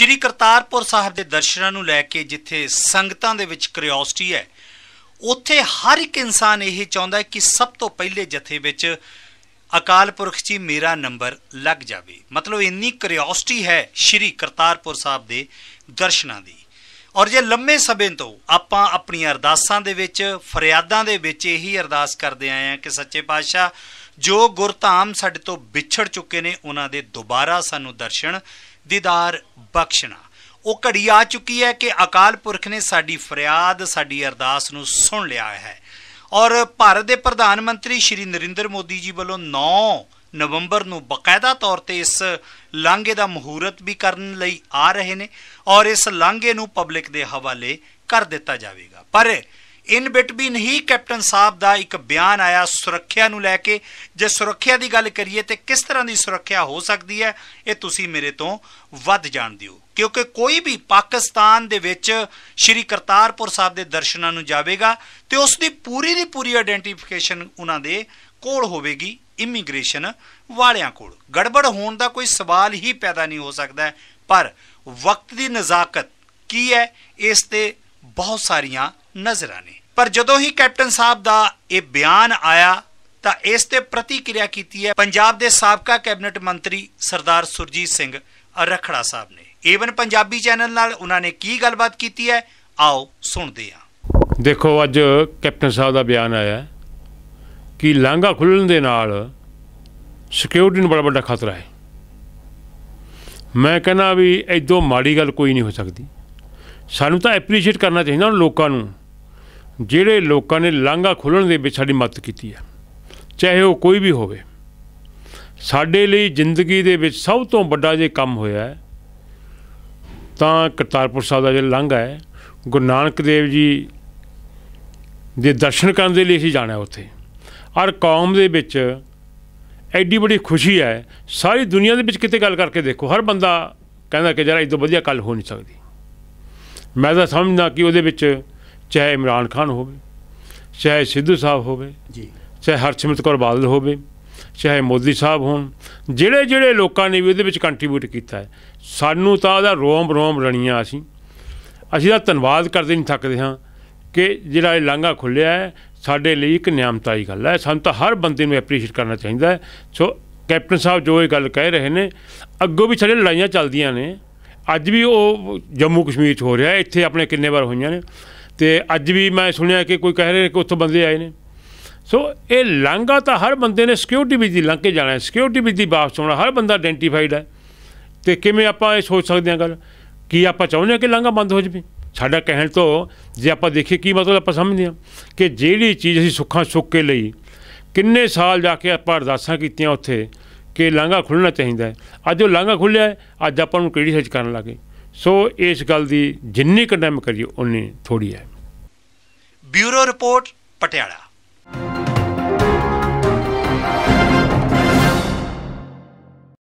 ਸ਼੍ਰੀ ਕਰਤਾਰਪੁਰ ਸਾਹਿਬ ਦੇ ਦਰਸ਼ਨਾਂ ਨੂੰ ਲੈ ਕੇ ਜਿੱਥੇ ਸੰਗਤਾਂ ਦੇ ਵਿੱਚ ਕਿਉਰਿਓਸਿਟੀ ਹੈ ਉੱਥੇ ਹਰ ਇੱਕ ਇਨਸਾਨ ਇਹ ਚਾਹੁੰਦਾ ਹੈ ਕਿ ਸਭ ਤੋਂ ਪਹਿਲੇ ਜਥੇ ਵਿੱਚ ਅਕਾਲ ਪੁਰਖ ਜੀ ਮੇਰਾ ਨੰਬਰ ਲੱਗ ਜਾਵੇ ਮਤਲਬ ਇੰਨੀ ਕਿਉਰਿਓਸਿਟੀ ਹੈ ਸ਼੍ਰੀ ਕਰਤਾਰਪੁਰ ਸਾਹਿਬ ਦੇ ਦਰਸ਼ਨਾਂ ਦੀ ਔਰ ਜੇ ਲੰਮੇ ਸਮੇਂ ਤੋਂ ਆਪਾਂ ਆਪਣੀਆਂ ਅਰਦਾਸਾਂ ਦੇ ਵਿੱਚ ਫਰਿਆਦਾਂ ਦੇ ਵਿੱਚ ਇਹੀ ਅਰਦਾਸ ਕਰਦੇ ਆਏ ਆ ਕਿ ਸੱਚੇ ਪਾਤਸ਼ਾਹ ਜੋ ਗੁਰਧਾਮ ਸਾਡੇ ਤੋਂ ਵਿਛੜ ਚੁੱਕੇ ਨੇ ਉਹਨਾਂ ਦੇ ਦੁਬਾਰਾ ਸਾਨੂੰ ਦਰਸ਼ਨ ਦੀਦਾਰ ਬਖਸ਼ਣਾ ਉਹ ਘੜੀ ਆ ਚੁੱਕੀ ਹੈ ਕਿ ਅਕਾਲ ਪੁਰਖ ਨੇ ਸਾਡੀ ਫਰਿਆਦ ਸਾਡੀ ਅਰਦਾਸ ਨੂੰ ਸੁਣ ਲਿਆ ਹੈ ਔਰ ਭਾਰਤ ਦੇ ਪ੍ਰਧਾਨ ਮੰਤਰੀ ਸ਼੍ਰੀ ਨਰਿੰਦਰ ਮੋਦੀ ਜੀ ਵੱਲੋਂ 9 ਨਵੰਬਰ ਨੂੰ ਬਕਾਇਦਾ ਤੌਰ ਤੇ ਇਸ ਲਾਂਘੇ ਦਾ ਮਹੂਰਤ ਵੀ ਕਰਨ ਲਈ ਆ ਰਹੇ ਨੇ ਔਰ ਇਸ ਲਾਂਘੇ ਨੂੰ ਪਬਲਿਕ ਦੇ ਹਵਾਲੇ ਕਰ ਦਿੱਤਾ ਜਾਵੇਗਾ ਪਰ ਇਨ ਬਿਟਵੀਨ ਹੀ ਕੈਪਟਨ ਸਾਹਿਬ ਦਾ ਇੱਕ ਬਿਆਨ ਆਇਆ ਸੁਰੱਖਿਆ ਨੂੰ ਲੈ ਕੇ ਜੇ ਸੁਰੱਖਿਆ ਦੀ ਗੱਲ ਕਰੀਏ ਤੇ ਕਿਸ ਤਰ੍ਹਾਂ ਦੀ ਸੁਰੱਖਿਆ ਹੋ ਸਕਦੀ ਹੈ ਇਹ ਤੁਸੀਂ ਮੇਰੇ ਤੋਂ ਵੱਧ ਜਾਣਦੇ ਹੋ ਕਿਉਂਕਿ ਕੋਈ ਵੀ ਪਾਕਿਸਤਾਨ ਦੇ ਵਿੱਚ ਸ਼੍ਰੀ ਕਰਤਾਰਪੁਰ ਸਾਹਿਬ ਦੇ ਦਰਸ਼ਨਾਂ ਨੂੰ ਜਾਵੇਗਾ ਤੇ ਉਸ ਦੀ ਪੂਰੀ ਦੀ ਪੂਰੀ ਆਇਡੈਂਟੀਫਿਕੇਸ਼ਨ ਉਹਨਾਂ ਦੇ ਕੋਲ ਹੋਵੇਗੀ ਇਮੀਗ੍ਰੇਸ਼ਨ ਵਾਲਿਆਂ ਕੋਲ ਗੜਬੜ ਹੋਣ ਦਾ ਕੋਈ ਸਵਾਲ ਹੀ ਪੈਦਾ ਨਹੀਂ ਹੋ ਸਕਦਾ ਪਰ ਵਕਤ ਦੀ ਨਜ਼ਾਕਤ ਕੀ ਹੈ ਇਸ ਤੇ ਬਹੁਤ ਸਾਰੀਆਂ ਨਜ਼ਰਾਂ ਨੇ ਪਰ ਜਦੋਂ ਹੀ ਕੈਪਟਨ ਸਾਹਿਬ ਦਾ ਇਹ ਬਿਆਨ ਆਇਆ ਤਾਂ ਇਸ ਤੇ ਪ੍ਰਤੀਕਿਰਿਆ ਕੀਤੀ ਹੈ ਪੰਜਾਬ ਦੇ ਸਾਬਕਾ ਕੈਬਨਿਟ ਮੰਤਰੀ ਸਰਦਾਰ ਸੁਰਜੀਤ ਸਿੰਘ ਰਖੜਾ ਸਾਹਿਬ ਨੇ ਈਵਨ ਪੰਜਾਬੀ ਚੈਨਲ ਨਾਲ ਉਹਨਾਂ ਨੇ ਕੀ ਗੱਲਬਾਤ ਕੀਤੀ ਹੈ ਆਓ ਸੁਣਦੇ ਹਾਂ ਦੇਖੋ ਅੱਜ ਕੈਪਟਨ ਸਾਹਿਬ ਦਾ ਬਿਆਨ ਆਇਆ ਕਿ ਲਾਂਘਾ ਖੁੱਲਣ ਦੇ ਨਾਲ ਸਿਕਿਉਰਿਟੀ ਨੂੰ ਬੜਾ ਵੱਡਾ ਖਤਰਾ ਹੈ ਮੈਂ ਕਹਿੰਦਾ ਵੀ ਐਦੋਂ ਮਾੜੀ ਗੱਲ ਕੋਈ ਨਹੀਂ ਹੋ ਸਕਦੀ ਸਾਨੂੰ ਤਾਂ ਐਪਰੀਸ਼ੀਏਟ ਕਰਨਾ ਚਾਹੀਦਾ ਉਹਨਾਂ ਲੋਕਾਂ ਨੂੰ ਜਿਹੜੇ ਲੋਕਾਂ ਨੇ ਲਾਂਗਾ ਖੋਲਣ ਦੇ ਵਿੱਚ ਸਾਡੀ ਮਦਦ ਕੀਤੀ ਹੈ ਚਾਹੇ ਉਹ ਕੋਈ ਵੀ ਹੋਵੇ ਸਾਡੇ ਲਈ ਜ਼ਿੰਦਗੀ ਦੇ ਵਿੱਚ ਸਭ ਤੋਂ ਵੱਡਾ ਜੇ ਕੰਮ ਹੋਇਆ ਹੈ ਤਾਂ ਕਰਤਾਰਪੁਰ ਸਾਹਿਬ ਦਾ ਜੇ ਲਾਂਗਾ ਹੈ ਗੁਰੂ ਨਾਨਕ ਦੇਵ ਜੀ ਦੇ ਦਰਸ਼ਨ ਕਰਨ ਦੇ ਲਈ ਅਸੀਂ ਜਾਣਾ ਉੱਥੇ ਔਰ ਕੌਮ ਦੇ ਵਿੱਚ ਐਡੀ ਬੜੀ ਖੁਸ਼ੀ ਹੈ ਸਾਰੀ ਦੁਨੀਆ ਦੇ ਵਿੱਚ ਕਿਤੇ ਗੱਲ ਕਰਕੇ ਦੇਖੋ ਹਰ ਬੰਦਾ ਕਹਿੰਦਾ ਕਿ ਜਰਾ ਇਸ ਤੋਂ ਵਧੀਆ ਕੱਲ ਹੋ ਨਹੀਂ ਸਕਦੀ ਮੈਂ ਤਾਂ ਸਮਝਦਾ ਕਿ ਉਹਦੇ ਵਿੱਚ ਚਾਹੇ ਇਮਰਾਨ ਖਾਨ ਹੋਵੇ ਚਾਹੇ ਸਿੱਧੂ ਸਾਹਿਬ ਹੋਵੇ ਜੀ ਚਾਹੇ ਹਰਸ਼ਮਿਤ ਕੌਰ ਬਾਦਲ ਹੋਵੇ ਚਾਹੇ ਮੋਦੀ ਸਾਹਿਬ ਹੋਣ ਜਿਹੜੇ ਜਿਹੜੇ ਲੋਕਾਂ ਨੇ ਵੀ ਉਹਦੇ ਵਿੱਚ ਕੰਟਰੀਬਿਊਟ ਕੀਤਾ ਹੈ ਸਾਨੂੰ ਤਾਂ ਉਹਦਾ ਰੋਮ ਰੋਮ ਰਣੀਆਂ ਅਸੀਂ ਅਸੀਂ ਤਾਂ ਧੰਨਵਾਦ ਕਰਦੇ ਨਹੀਂ ਥੱਕਦੇ ਹਾਂ ਕਿ ਜਿਹੜਾ ਇਹ ਲਾਂਘਾ ਖੁੱਲਿਆ ਹੈ ਸਾਡੇ ਲਈ ਇੱਕ ਨਿਯਮਤਾਈ ਗੱਲ ਹੈ ਸਾਨੂੰ ਤਾਂ ਹਰ ਬੰਦੇ ਨੂੰ ਐਪਰੀਸ਼ੀਏਟ ਕਰਨਾ ਚਾਹੀਦਾ ਹੈ ਸੋ ਕੈਪਟਨ ਸਾਹਿਬ ਜੋ ਇਹ ਗੱਲ ਕਹਿ ਰਹੇ ਨੇ ਅੱਗੋਂ ਵੀ ਸਾਡੇ ਲੜਾਈਆਂ ਚੱਲਦੀਆਂ ਨੇ ਅੱਜ ਵੀ ਉਹ ਜੰਮੂ ਕਸ਼ਮੀਰ 'ਚ ਹੋ ਰਿਹਾ ਇੱਥੇ ਆਪਣੇ ਕਿੰਨੇ ਵਾਰ ਹੋਈਆਂ ਨੇ ਤੇ ਅੱਜ ਵੀ ਮੈਂ ਸੁਣਿਆ ਕਿ ਕੋਈ ਕਹਿ ਰਹੇ ਕਿ ਉੱਥੋਂ ਬੰਦੇ ਆਏ ਨੇ ਸੋ ਇਹ ਲੰਘਾ ਤਾਂ ਹਰ ਬੰਦੇ ਨੇ ਸਿਕਿਉਰਿਟੀ ਵਿੱਚ ਦੀ ਲੰਘ ਕੇ ਜਾਣਾ ਹੈ ਸਿਕਿਉਰਿਟੀ ਵਿੱਚ ਦੀ ਵਾਪਸ ਆਉਣਾ ਹਰ ਬੰਦਾ ਆਇਡੈਂਟੀਫਾਈਡ ਹੈ ਤੇ ਕਿਵੇਂ ਆਪਾਂ ਇਹ ਸੋਚ ਸਕਦੇ ਹਾਂ ਗੱਲ ਕੀ ਆਪਾਂ ਚਾਹੁੰਦੇ ਹਾਂ ਕਿ ਲੰਘਾ ਬੰਦ ਹੋ ਜਵੇ ਸਾਡਾ ਕਹਿਣ ਤੋਂ ਜੇ ਆਪਾਂ ਦੇਖੀਏ ਕੀ ਮਤਲਬ ਆਪਾਂ ਸਮਝਦੇ ਹਾਂ ਕਿ ਜਿਹੜੀ ਚੀਜ਼ ਅਸੀਂ ਸੁੱਖਾਂ ਸੁੱਕੇ ਕੇ ਲਈ ਕਿੰਨੇ ਸਾਲ ਜਾ ਕੇ ਆਪਾਂ ਅਰਦਾਸਾਂ ਕੀਤੀਆਂ ਉੱਥੇ ਕਿ ਲਾਂਗਾ ਖੁੱਲਣਾ ਚਾਹੀਦਾ ਹੈ ਅੱਜ ਉਹ ਲਾਂਗਾ ਖੁੱਲਿਆ ਹੈ ਅੱਜ ਆਪਾਂ ਨੂੰ ਕਿਹੜੀ ਸੱਚ ਕਰਨ ਲੱਗੇ ਸੋ ਇਸ ਗੱਲ ਦੀ ਜਿੰਨੀ ਕੰਡੈਮ ਕਰੀਏ ਉਨੀ ਥੋੜੀ ਹੈ ਬਿਊਰੋ ਰਿਪੋਰਟ ਪਟਿਆਲਾ